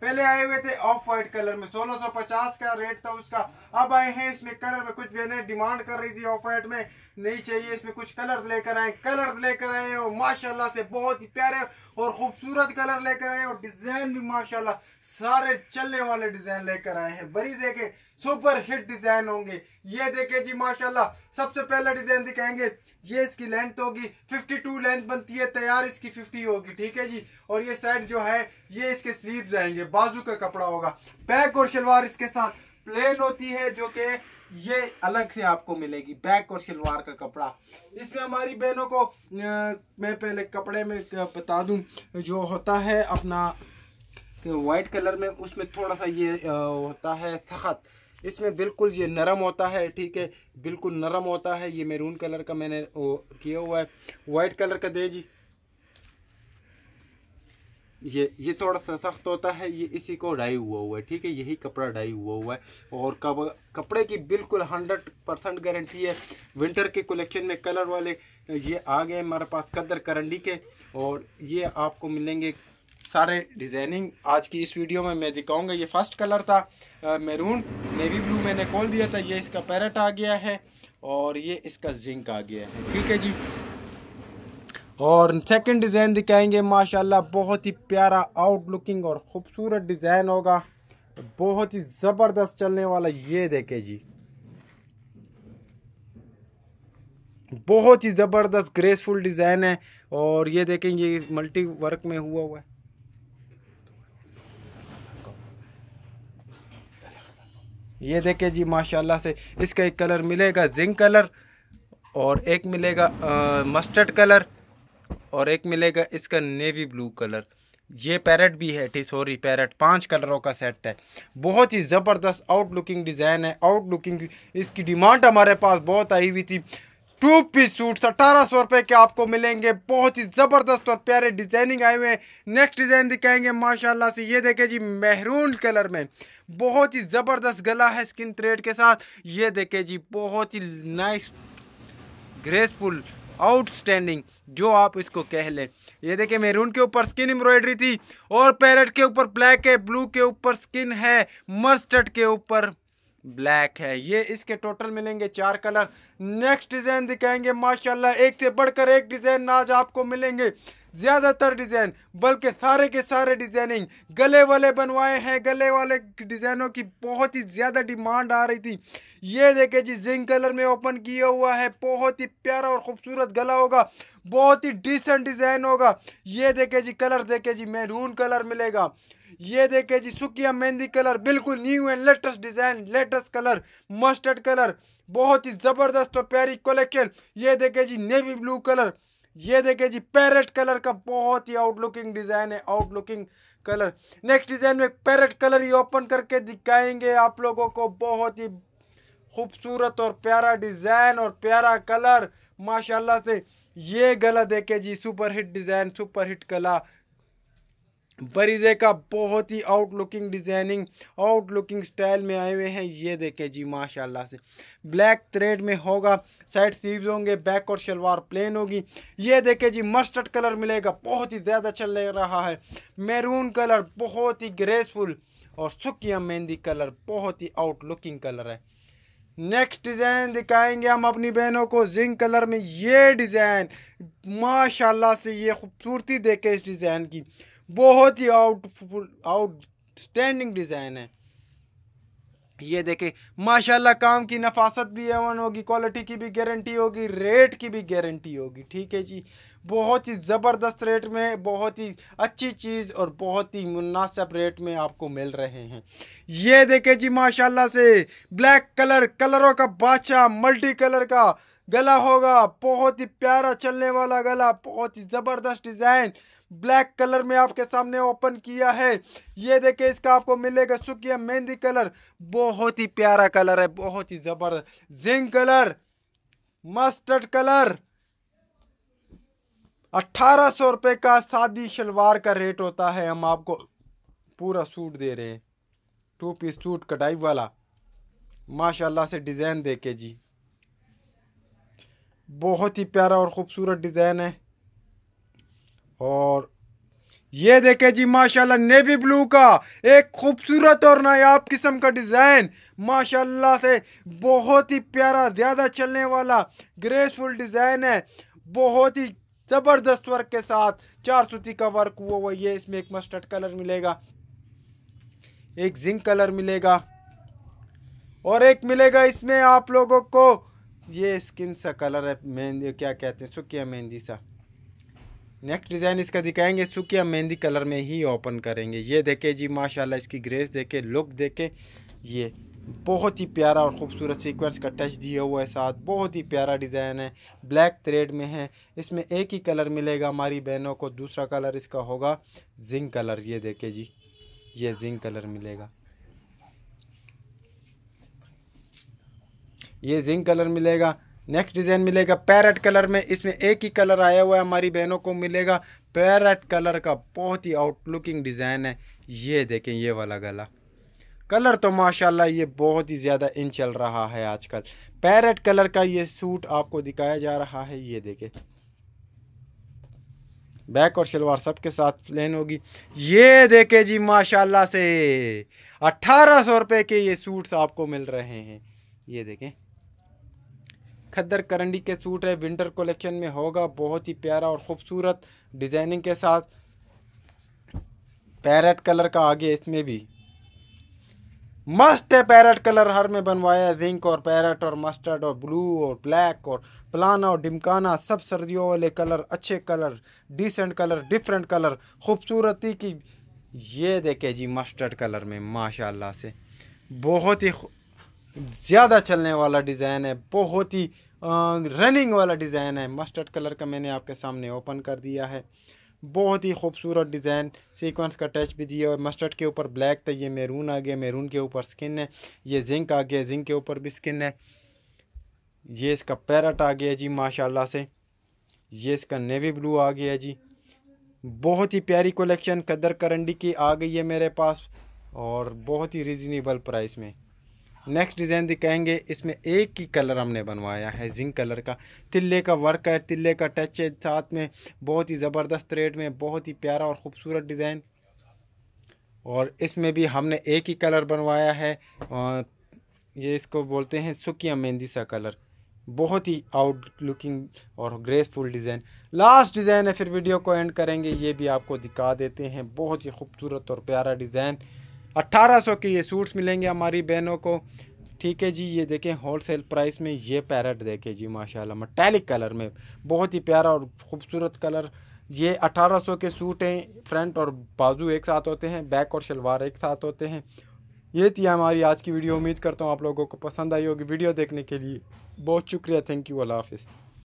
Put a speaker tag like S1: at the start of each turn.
S1: पहले आए हुए थे ऑफ व्हाइट कलर में 1650 का रेट था उसका अब आए हैं इसमें कलर में कुछ बहने डिमांड कर रही थी ऑफ व्हाइट में नहीं चाहिए इसमें कुछ कलर लेकर आए कलर लेकर आए और माशाल्लाह से बहुत ही प्यारे और खूबसूरत कलर लेकर आए और डिजाइन भी माशाल्लाह सारे चलने वाले डिजाइन लेकर आए हैं बड़ी देखे सुपर हिट डिजाइन होंगे ये देखे जी माशाल्लाह सबसे पहला डिजाइन दिखाएंगे ये इसकी लेंथ होगी 52 लेंथ बनती है तैयार इसकी 50 होगी ठीक है जी और ये साइड जो है ये इसके स्लीव्स आएंगे बाजू का कपड़ा होगा बैक और शलवार इसके साथ प्लेन होती है जो कि ये अलग से आपको मिलेगी बैक और शलवार का कपड़ा इसमें हमारी बहनों को मैं पहले कपड़े में बता दूं जो होता है अपना वाइट कलर में उसमें थोड़ा सा ये होता है सख्त इसमें बिल्कुल ये नरम होता है ठीक है बिल्कुल नरम होता है ये मेरून कलर का मैंने किया हुआ है वाइट कलर का दे जी ये ये थोड़ा सा सख्त होता है ये इसी को डाई हुआ हुआ है ठीक है यही कपड़ा डाई हुआ हुआ है और कब कपड़े की बिल्कुल हंड्रेड परसेंट गारंटी है विंटर के कलेक्शन में कलर वाले ये आ गए हमारे पास कदर करंडी के और ये आपको मिलेंगे सारे डिज़ाइनिंग आज की इस वीडियो में मैं दिखाऊंगा ये फर्स्ट कलर था मेरून नेवी ब्लू मैंने खोल दिया था ये इसका पैरट आ गया है और ये इसका जिंक आ गया है ठीक है जी और सेकंड डिज़ाइन दिखाएंगे माशाल्लाह बहुत ही प्यारा आउट लुकिंग और ख़ूबसूरत डिज़ाइन होगा बहुत ही ज़बरदस्त चलने वाला ये देखे जी बहुत ही ज़बरदस्त ग्रेसफुल डिज़ाइन है और ये देखें ये मल्टी वर्क में हुआ हुआ है ये देखें जी माशाल्लाह से इसका एक कलर मिलेगा जिंक कलर और एक मिलेगा आ, मस्टर्ड कलर और एक मिलेगा इसका नेवी ब्लू कलर ये पैरेट भी है ठीक सॉरी पैरेट पांच कलरों का सेट है बहुत ही ज़बरदस्त आउट लुकिंग डिज़ाइन है आउट लुकिंग इसकी डिमांड हमारे पास बहुत आई हुई थी टू पीस सूट अठारह सौ रुपये के आपको मिलेंगे बहुत ही ज़बरदस्त और प्यारे डिज़ाइनिंग आए हुए हैं नेक्स्ट डिज़ाइन दिखाएंगे माशाल्लाह से ये देखें जी मेहरून कलर में बहुत ही ज़बरदस्त गला है स्किन थ्रेड के साथ ये देखें जी बहुत ही नाइस ग्रेसफुल आउटस्टैंडिंग जो आप इसको कह लें ये देखिए मेरून के ऊपर स्किन एम्ब्रॉयडरी थी और पैरेट के ऊपर ब्लैक है ब्लू के ऊपर स्किन है मस्टर्ड के ऊपर ब्लैक है ये इसके टोटल मिलेंगे चार कलर नेक्स्ट डिज़ाइन दिखाएंगे माशाल्लाह एक से बढ़कर एक डिज़ाइन आज आपको मिलेंगे ज़्यादातर डिज़ाइन बल्कि सारे के सारे डिज़ाइनिंग गले वाले बनवाए हैं गले वाले डिज़ाइनों की बहुत ही ज़्यादा डिमांड आ रही थी ये देखे जी जिंक कलर में ओपन किया हुआ है बहुत ही प्यारा और ख़ूबसूरत गला होगा बहुत ही डिसेंट डिज़ाइन होगा ये देखे जी कलर देखे जी मैरून कलर मिलेगा ये देखे जी सुखिया मेहंदी कलर बिल्कुल new and latest design latest colour mustard colour बहुत ही ज़बरदस्त और प्यारी कलेक्शन ये देखे जी नेवी ब्लू कलर ये देखे जी पैरेट कलर का बहुत ही आउटलुकिंग डिजाइन है आउटलुकिंग कलर नेक्स्ट डिजाइन में पैरेट कलर ही ओपन करके दिखाएंगे आप लोगों को बहुत ही खूबसूरत और प्यारा डिजाइन और प्यारा कलर माशाल्लाह से ये गला देखे जी super hit design super hit कला बरीजे का बहुत ही out looking designing out looking style में आए हुए हैं ये देखें जी माशाल्लाह से ब्लैक थ्रेड में होगा साइड स्लीव्स होंगे बैक और शलवार प्लेन होगी ये देखें जी मस्टर्ड कलर मिलेगा बहुत ही ज़्यादा चल रहा है मैरून कलर बहुत ही ग्रेसफुल और सुखिया मेहंदी कलर बहुत ही आउट लुकिंग कलर है नेक्स्ट डिज़ाइन दिखाएंगे हम अपनी बहनों को जिंक कलर में ये डिज़ाइन माशाल्लाह से ये खूबसूरती देखे इस डिज़ाइन की बहुत ही आउटफुल आउटस्टैंडिंग डिज़ाइन है ये देखें माशाल्लाह काम की नफासत भी एवन होगी क्वालिटी की भी गारंटी होगी रेट की भी गारंटी होगी ठीक है जी बहुत ही ज़बरदस्त रेट में बहुत ही अच्छी चीज़ और बहुत ही मुनासिब रेट में आपको मिल रहे हैं ये देखें जी माशाल्लाह से ब्लैक कलर कलरों का बादशाह मल्टी कलर का गला होगा बहुत ही प्यारा चलने वाला गला बहुत ही ज़बरदस्त डिज़ाइन ब्लैक कलर में आपके सामने ओपन किया है ये देखिए इसका आपको मिलेगा सुखिया मेहंदी कलर बहुत ही प्यारा कलर है बहुत ही ज़बरदस्त जिंक कलर मस्टर्ड कलर अट्ठारह सौ रुपये का सादी शलवार का रेट होता है हम आपको पूरा सूट दे रहे हैं टू पीस सूट कटाई वाला माशाल्लाह से डिज़ाइन देखे जी बहुत ही प्यारा और ख़ूबसूरत डिज़ाइन है और ये देखे जी माशाल्लाह नेवी ब्लू का एक खूबसूरत और नायाब किस्म का डिज़ाइन माशाल्लाह से बहुत ही प्यारा ज़्यादा चलने वाला ग्रेसफुल डिज़ाइन है बहुत ही ज़बरदस्त वर्क के साथ चार सूती का वर्क हुआ हुआ ये इसमें एक मस्टर्ड कलर मिलेगा एक जिंक कलर मिलेगा और एक मिलेगा इसमें आप लोगों को ये स्किन सा कलर है मेहंदी क्या कहते हैं सुखिया मेहंदी सा नेक्स्ट डिज़ाइन इसका दिखाएंगे सुखिया मेहंदी कलर में ही ओपन करेंगे ये देखें जी माशाल्लाह इसकी ग्रेस देखें लुक देखें ये बहुत ही प्यारा और ख़ूबसूरत सीक्वेंस का टच दिया हुआ है साथ बहुत ही प्यारा डिज़ाइन है ब्लैक थ्रेड में है इसमें एक ही कलर मिलेगा हमारी बहनों को दूसरा कलर इसका होगा जिंक कलर ये देखें जी ये जिंक कलर मिलेगा ये जिंक कलर मिलेगा नेक्स्ट डिज़ाइन मिलेगा पैरट कलर में इसमें एक ही कलर आया हुआ है हमारी बहनों को मिलेगा पैरट कलर का बहुत ही आउटलुकिंग डिज़ाइन है ये देखें ये वाला गला कलर तो माशाल्लाह ये बहुत ही ज़्यादा इन चल रहा है आजकल पैरट कलर का ये सूट आपको दिखाया जा रहा है ये देखें बैक और शलवार सबके साथ प्लेन होगी ये देखे जी माशाल्लाह से अट्ठारह सौ रुपये के ये सूट्स आपको मिल रहे हैं ये देखें खद्दर करंडी के सूट है विंटर कलेक्शन में होगा बहुत ही प्यारा और ख़ूबसूरत डिज़ाइनिंग के साथ पैरेट कलर का आगे इसमें भी मस्ट है पैरेट कलर हर में बनवाया जिंक और पैरेट और मस्टर्ड और ब्लू और ब्लैक और प्लाना और डिमकाना सब सर्दियों वाले कलर अच्छे colour decent colour different colour खूबसूरती की ये देखे जी मस्टर्ड कलर में माशाल्लाह से बहुत ही ज़्यादा चलने वाला डिज़ाइन है बहुत ही रनिंग वाला डिज़ाइन है मस्टर्ड कलर का मैंने आपके सामने ओपन कर दिया है बहुत ही खूबसूरत डिज़ाइन सीक्वेंस का टच भी दिया है मस्टर्ड के ऊपर ब्लैक था ये मेरून आ गया मेरून के ऊपर स्किन है ये जिंक आ गया जिंक के ऊपर भी स्किन है ये इसका पैरट आ गया जी माशाल्लाह से ये इसका नेवी ब्लू आ गया जी बहुत ही प्यारी कलेक्शन कदर करंडी की आ गई है मेरे पास और बहुत ही रिजनेबल प्राइस में नेक्स्ट डिज़ाइन दिखाएंगे इसमें एक ही कलर हमने बनवाया है जिंक कलर का तिल्ले का वर्क है तिल्ले का टच है साथ में बहुत ही ज़बरदस्त रेट में बहुत ही प्यारा और ख़ूबसूरत डिज़ाइन और इसमें भी हमने एक ही कलर बनवाया है और ये इसको बोलते हैं सुकिया मेहंदी सा कलर बहुत ही आउट लुकिंग और ग्रेसफुल डिज़ाइन लास्ट डिज़ाइन है फिर वीडियो को एंड करेंगे ये भी आपको दिखा देते हैं बहुत ही खूबसूरत और प्यारा डिज़ाइन 1800 के ये सूट्स मिलेंगे हमारी बहनों को ठीक है जी ये देखें होलसेल प्राइस में ये पैरट देखें जी माशाल्लाह मटैलिक कलर में बहुत ही प्यारा और ख़ूबसूरत कलर ये 1800 के सूट हैं फ्रंट और बाजू एक साथ होते हैं बैक और शलवार एक साथ होते हैं ये थी हमारी आज की वीडियो उम्मीद करता हूँ आप लोगों को पसंद आई होगी वीडियो देखने के लिए बहुत शुक्रिया थैंक यू अल्लाह हाफिज़